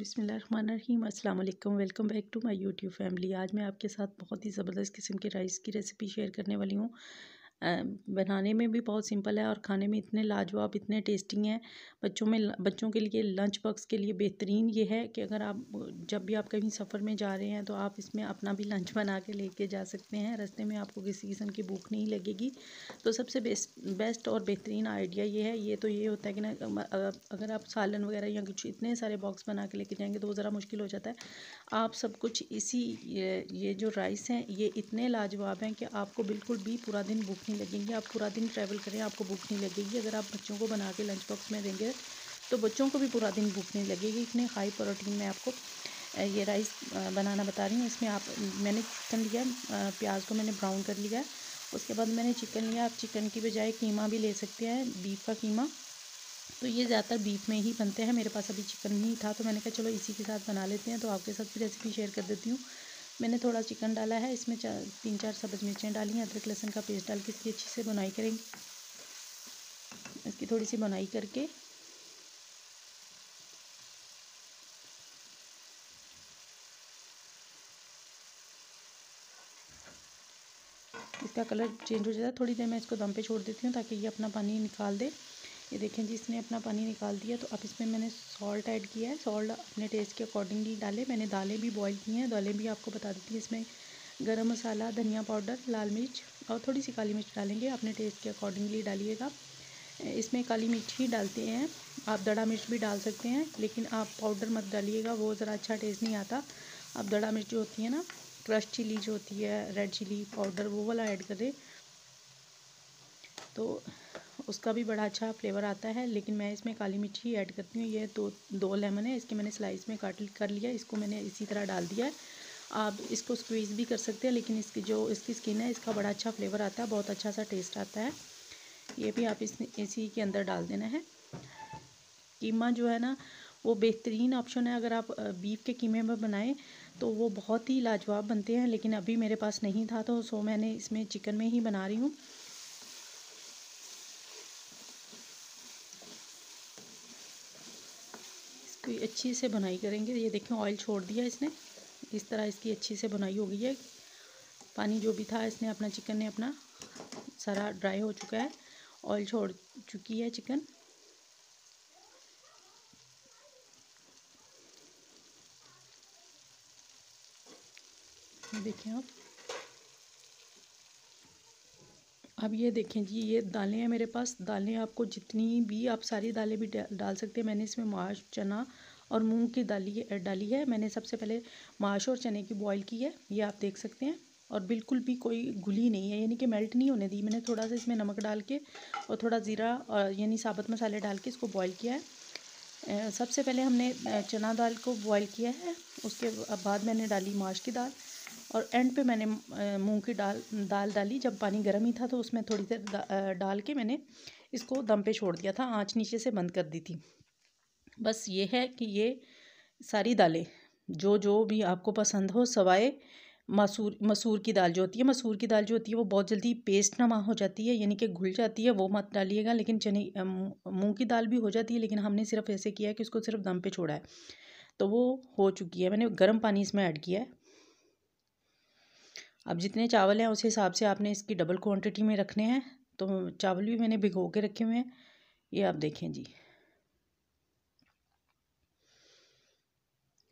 बिसमीम अस्सलाम वालेकुम welcome back to my YouTube family आज मैं आपके साथ बहुत ही ज़बरदस्त किस्म के राइस की रेसिपी शेयर करने वाली हूँ बनाने में भी बहुत सिंपल है और खाने में इतने लाजवाब इतने टेस्टी हैं बच्चों में बच्चों के लिए लंच बॉक्स के लिए बेहतरीन ये है कि अगर आप जब भी आप कहीं सफ़र में जा रहे हैं तो आप इसमें अपना भी लंच बना के लेके जा सकते हैं रास्ते में आपको किसी किस्म की भूख नहीं लगेगी तो सबसे बेस्ट बेस्ट और बेहतरीन आइडिया ये है ये तो ये होता है कि ना अगर आप सालन वगैरह या कुछ इतने सारे बॉक्स बना के लेके जाएंगे तो वो ज़रा मुश्किल हो जाता है आप सब कुछ इसी ये जो राइस हैं ये इतने लाजवाब हैं कि आपको बिल्कुल भी पूरा दिन भूख नहीं लगेंगे आप पूरा दिन ट्रैवल करें आपको भूख नहीं लगेगी अगर आप बच्चों को बना के लंच बॉक्स में देंगे तो बच्चों को भी पूरा दिन भूख नहीं लगेगी इतने हाई प्रोटीन में आपको ये राइस बनाना बता रही हूँ इसमें आप मैंने चिकन लिया प्याज को मैंने ब्राउन कर लिया उसके बाद मैंने चिकन लिया आप चिकन की बजाय कीमा भी ले सकते हैं बीफ का कीमा तो ये ज़्यादातर बीफ में ही बनते हैं मेरे पास अभी चिकन नहीं था तो मैंने कहा चलो इसी के साथ बना लेते हैं तो आपके साथ भी रेसिपी शेयर कर देती हूँ मैंने थोड़ा चिकन डाला है इसमें चार तीन चार सब्ज मिर्चें डाली हैं अदरक लहसुन का पेस्ट डाल के इसकी अच्छी से बुनाई करेंगे इसकी थोड़ी सी बुनाई करके इसका कलर चेंज हो जाता है थोड़ी देर मैं इसको दम पे छोड़ देती हूँ ताकि ये अपना पानी निकाल दे ये देखें जी इसने अपना पानी निकाल दिया तो अब इसमें मैंने सॉल्ट ऐड किया है सॉल्ट अपने टेस्ट के अकॉर्डिंगली डाले मैंने दालें भी बॉईल की हैं दालें भी आपको बता देती हैं इसमें गरम मसाला धनिया पाउडर लाल मिर्च और थोड़ी सी काली मिर्च डालेंगे अपने टेस्ट के अकॉर्डिंगली डालिएगा इसमें काली मिर्च ही डालते हैं आप दड़ा मिर्च भी डाल सकते हैं लेकिन आप पाउडर मत डालिएगा वो ज़रा अच्छा टेस्ट नहीं आता आप दड़ा मिर्च जो होती है ना क्रश चिली जो होती है रेड चिली पाउडर वो वाला ऐड करें तो उसका भी बड़ा अच्छा फ्लेवर आता है लेकिन मैं इसमें काली मिर्ची ऐड करती हूँ ये दो दो लेमन है इसके मैंने स्लाइस में काट कर लिया इसको मैंने इसी तरह डाल दिया है आप इसको स्क्वीज़ भी कर सकते हैं लेकिन इसकी जो इसकी स्किन है इसका बड़ा अच्छा फ्लेवर आता है बहुत अच्छा सा टेस्ट आता है ये भी आप इस इसी के अंदर डाल देना है कीमा जो है ना वो बेहतरीन ऑप्शन है अगर आप बीफ के कीमे में बनाएं तो वो बहुत ही लाजवाब बनते हैं लेकिन अभी मेरे पास नहीं था तो सो मैंने इसमें चिकन में ही बना रही हूँ अच्छी से बनाई करेंगे ये देखें ऑयल छोड़ दिया इसने इस तरह इसकी अच्छी से बनाई हो गई है पानी जो भी था इसने अपना चिकन ने अपना सारा ड्राई हो चुका है ऑयल छोड़ चुकी है चिकन देखें आप अब ये देखें जी ये दालें हैं मेरे पास दालें आपको जितनी भी आप सारी दालें भी डाल सकते हैं मैंने इसमें माश चना और मूंग की डाली डाली है मैंने सबसे पहले माश और चने की बॉईल की है ये आप देख सकते हैं और बिल्कुल भी कोई घुली नहीं है यानी कि मेल्ट नहीं होने दी मैंने थोड़ा सा इसमें नमक डाल के और थोड़ा ज़ीरा और यानी साबुत मसाले डाल के इसको बॉईल किया है सबसे पहले हमने चना दाल को बॉईल किया है उसके बाद मैंने डाली माश की दाल और एंड पे मैंने मूंग की डाल दाल डाली जब पानी गर्म ही था तो उसमें थोड़ी देर डाल के मैंने इसको दम पे छोड़ दिया था आँच नीचे से बंद कर दी थी बस ये है कि ये सारी दालें जो जो भी आपको पसंद हो सवाए मसूर मसूर की दाल जो होती है मसूर की दाल जो होती है वो बहुत जल्दी पेस्ट नमा हो जाती है यानी कि घुल जाती है वो मत डालिएगा लेकिन चने मूँग की दाल भी हो जाती है लेकिन हमने सिर्फ ऐसे किया है कि उसको सिर्फ दम पे छोड़ा है तो वो हो चुकी है मैंने गर्म पानी इसमें ऐड किया है अब जितने चावल हैं उस हिसाब से आपने इसकी डबल क्वान्टिटी में रखने हैं तो चावल भी मैंने भिगो के रखे हुए हैं ये आप देखें जी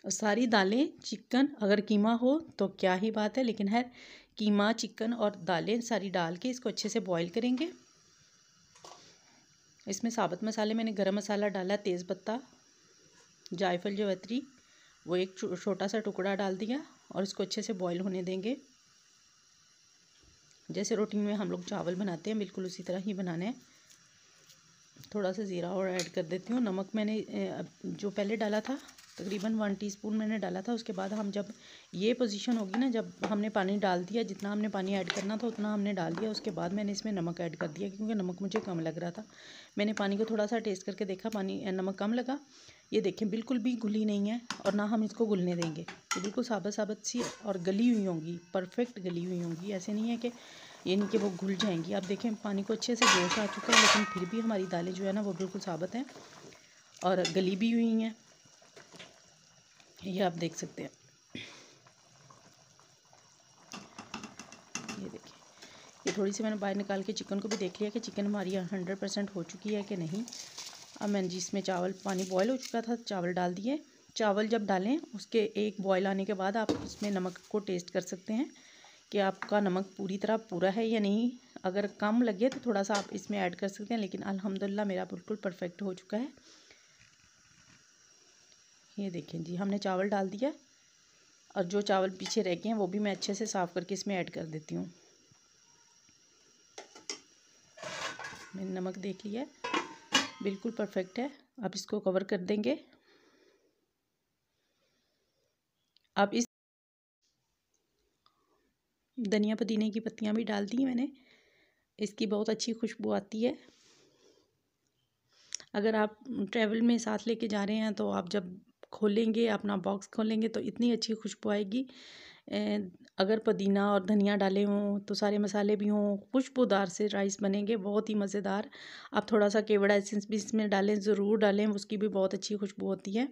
और सारी दालें चिकन अगर कीमा हो तो क्या ही बात है लेकिन है कीमा चिकन और दालें सारी डाल के इसको अच्छे से बॉईल करेंगे इसमें साबुत मसाले मैंने गरम मसाला डाला तेज़पत्ता जायफल जवैत्री वो एक छोटा सा टुकड़ा डाल दिया और इसको अच्छे से बॉईल होने देंगे जैसे रोटी में हम लोग चावल बनाते हैं बिल्कुल उसी तरह ही बनाना है थोड़ा सा ज़ीरा और ऐड कर देती हूँ नमक मैंने जो पहले डाला था तकरीबन वन टीस्पून मैंने डाला था उसके बाद हम जब ये पोजीशन होगी ना जब हमने पानी डाल दिया जितना हमने पानी ऐड करना था उतना हमने डाल दिया उसके बाद मैंने इसमें नमक ऐड कर दिया क्योंकि नमक मुझे कम लग रहा था मैंने पानी को थोड़ा सा टेस्ट करके देखा पानी नमक कम लगा ये देखें बिल्कुल भी घुली नहीं है और ना हम इसको घुलने देंगे ये बिल्कुल साबत साबत सी और गली हुई होंगी परफेक्ट गली हुई होंगी ऐसे नहीं है कि यानी कि वो घुल जाएंगी आप देखें पानी को अच्छे से जोश आ चुका है लेकिन फिर भी हमारी दालें जो है ना वो बिल्कुल साबित हैं और गली भी हुई हैं ये आप देख सकते हैं ये देखिए ये थोड़ी सी मैंने बाहर निकाल के चिकन को भी देख लिया कि चिकन हमारी यहाँ हंड्रेड परसेंट हो चुकी है कि नहीं अब मैंने जिसमें चावल पानी बॉयल हो चुका था चावल डाल दिए चावल जब डालें उसके एक बॉयल आने के बाद आप उसमें नमक को टेस्ट कर सकते हैं कि आपका नमक पूरी तरह पूरा है या नहीं अगर कम लगे तो थोड़ा सा आप इसमें ऐड कर सकते हैं लेकिन अल्हम्दुलिल्लाह मेरा बिल्कुल परफेक्ट हो चुका है ये देखें जी हमने चावल डाल दिया और जो चावल पीछे रह गए हैं वो भी मैं अच्छे से साफ़ करके इसमें ऐड कर देती हूँ मैंने नमक देख लिया बिल्कुल परफेक्ट है आप इसको कवर कर देंगे आप इस धनिया पुदीने की पत्तियाँ भी डाल दी मैंने इसकी बहुत अच्छी खुशबू आती है अगर आप ट्रैवल में साथ लेके जा रहे हैं तो आप जब खोलेंगे अपना बॉक्स खोलेंगे तो इतनी अच्छी खुशबू आएगी अगर पुदीना और धनिया डाले हों तो सारे मसाले भी हों खुशबूदार से राइस बनेंगे बहुत ही मज़ेदार आप थोड़ा सा केवड़ा एसेंस भी इसमें डालें ज़रूर डालें उसकी भी बहुत अच्छी खुशबू होती है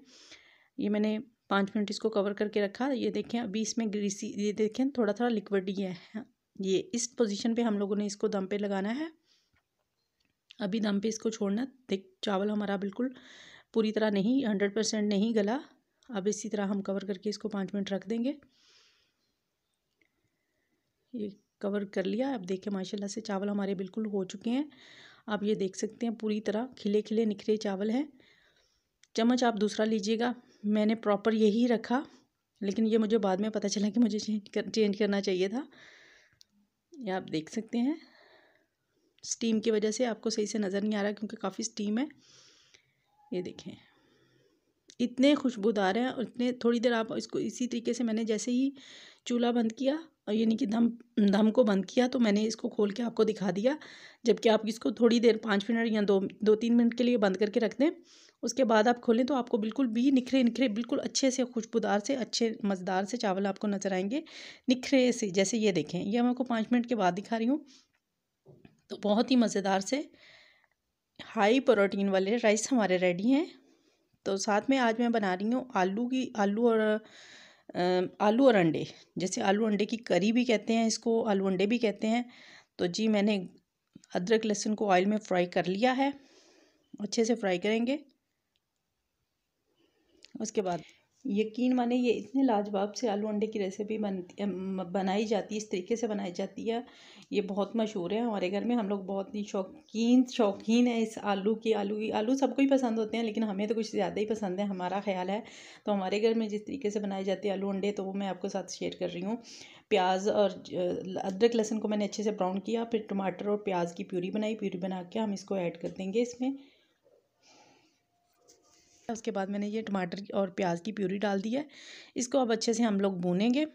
ये मैंने पाँच मिनट इसको कवर करके रखा ये देखें अभी इसमें ग्रीसी ये देखें थोड़ा थोड़ा लिक्विड ही है ये इस पोजीशन पे हम लोगों ने इसको दम पे लगाना है अभी दम पे इसको छोड़ना देख चावल हमारा बिल्कुल पूरी तरह नहीं हंड्रेड परसेंट नहीं गला अब इसी तरह हम कवर करके इसको पाँच मिनट रख देंगे ये कवर कर लिया अब देखें माशाला से चावल हमारे बिल्कुल हो चुके हैं आप ये देख सकते हैं पूरी तरह खिले खिले निखरे चावल हैं चम्मच आप दूसरा लीजिएगा मैंने प्रॉपर यही रखा लेकिन ये मुझे बाद में पता चला कि मुझे चेंज कर चेंज करना चाहिए था ये आप देख सकते हैं स्टीम की वजह से आपको सही से नज़र नहीं आ रहा क्योंकि काफ़ी स्टीम है ये देखें इतने खुशबूदार हैं और इतने थोड़ी देर आप इसको इसी तरीके से मैंने जैसे ही चूल्हा बंद किया और यानी कि दम दम को बंद किया तो मैंने इसको खोल के आपको दिखा दिया जबकि आप इसको थोड़ी देर पाँच मिनट या दो दो तीन मिनट के लिए बंद करके रख दें उसके बाद आप खोलें तो आपको बिल्कुल भी निखरे निखरे बिल्कुल अच्छे से खुशबूदार से अच्छे मज़ेदार से चावल आपको नज़र आएंगे निखरे से जैसे ये देखें ये मैं आपको पाँच मिनट के बाद दिखा रही हूँ तो बहुत ही मज़ेदार से हाई प्रोटीन वाले राइस हमारे रेडी हैं तो साथ में आज मैं बना रही हूँ आलू की आलू और आलू और अंडे जैसे आलू अंडे की करी भी कहते हैं इसको आलू अंडे भी कहते हैं तो जी मैंने अदरक लहसुन को ऑयल में फ्राई कर लिया है अच्छे से फ्राई करेंगे उसके बाद यकीन माने ये इतने लाजवाब से आलू अंडे की रेसिपी बनती बनाई जाती है इस तरीके से बनाई जाती है ये बहुत मशहूर है हमारे घर में हम लोग बहुत ही शौकीन शौकीन है इस आलू की आलू की आलू सबको ही पसंद होते हैं लेकिन हमें तो कुछ ज़्यादा ही पसंद है हमारा ख्याल है तो हमारे घर में जिस तरीके से बनाए जाते हैं आलू अंडे तो वो मैं आपको साथ शेयर कर रही हूँ प्याज और अदरक लहसुन को मैंने अच्छे से ब्राउन किया फिर टमाटर और प्याज की प्यूरी बनाई प्यूरी बना के हम इसको ऐड कर देंगे इसमें उसके बाद मैंने ये टमाटर और प्याज की प्यूरी डाल दी है इसको अब अच्छे से हम लोग भूनेंगे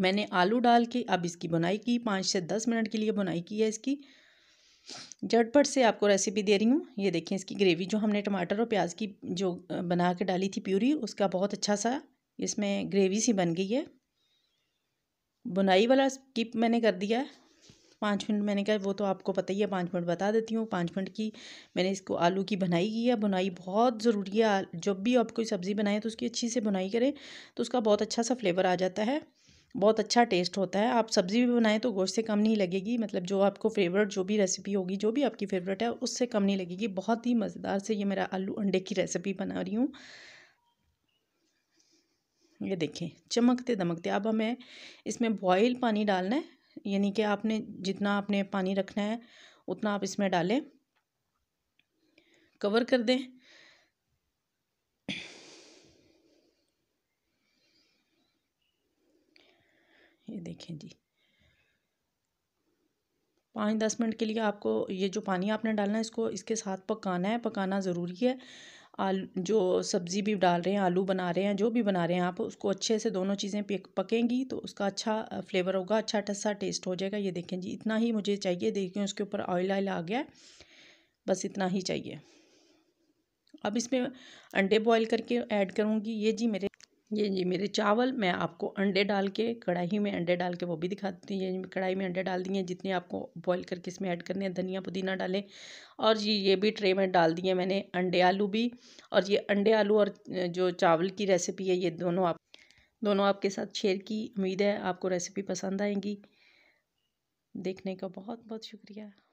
मैंने आलू डाल के अब इसकी बुनाई की पाँच से दस मिनट के लिए बुनाई की है इसकी झटपट से आपको रेसिपी दे रही हूँ ये देखें इसकी ग्रेवी जो हमने टमाटर और प्याज की जो बना के डाली थी प्यूरी उसका बहुत अच्छा सा इसमें ग्रेवी सी बन गई है बुनाई वाला स्किप मैंने कर दिया है पाँच मिनट मैंने कहा वो तो आपको पता ही है पाँच मिनट बता देती हूँ पाँच मिनट की मैंने इसको आलू की बनाई की है बुनाई बहुत ज़रूरी है जब भी आप कोई सब्ज़ी बनाएं तो उसकी अच्छी से बुनाई करें तो उसका बहुत अच्छा सा फ्लेवर आ जाता है बहुत अच्छा टेस्ट होता है आप सब्ज़ी भी बनाएं तो गोश्त से कम नहीं लगेगी मतलब जो आपको फेवरेट जो भी रेसिपी होगी जो भी आपकी फेवरेट है उससे कम नहीं लगेगी बहुत ही मज़ेदार से ये मेरा आलू अंडे की रेसिपी बना रही हूँ ये देखें चमकते दमकते अब हमें इसमें बॉयल पानी डालना है यानी कि आपने जितना आपने पानी रखना है उतना आप इसमें डालें कवर कर दें ये देखें जी पाँच दस मिनट के लिए आपको ये जो पानी आपने डालना है इसको इसके साथ पकाना है पकाना ज़रूरी है आलू जो सब्ज़ी भी डाल रहे हैं आलू बना रहे हैं जो भी बना रहे हैं आप उसको अच्छे से दोनों चीज़ें पकेंगी तो उसका अच्छा फ्लेवर होगा अच्छा टसा टेस्ट हो जाएगा ये देखें जी इतना ही मुझे चाहिए देखें उसके ऊपर ऑयल ऑयल आ गया बस इतना ही चाहिए अब इसमें अंडे बॉईल करके ऐड करूँगी ये जी मेरे ये जी मेरे चावल मैं आपको अंडे डाल के कढ़ाई में अंडे डाल के वो भी दिखा देती हूँ ये कढ़ाई में अंडे डाल दिए जितने आपको बॉईल करके इसमें ऐड करने हैं धनिया पुदीना डालें और जी ये भी ट्रे में डाल दिए मैंने अंडे आलू भी और ये अंडे आलू और जो चावल की रेसिपी है ये दोनों आप दोनों आपके साथ शेयर की उम्मीद है आपको रेसिपी पसंद आएंगी देखने का बहुत बहुत शुक्रिया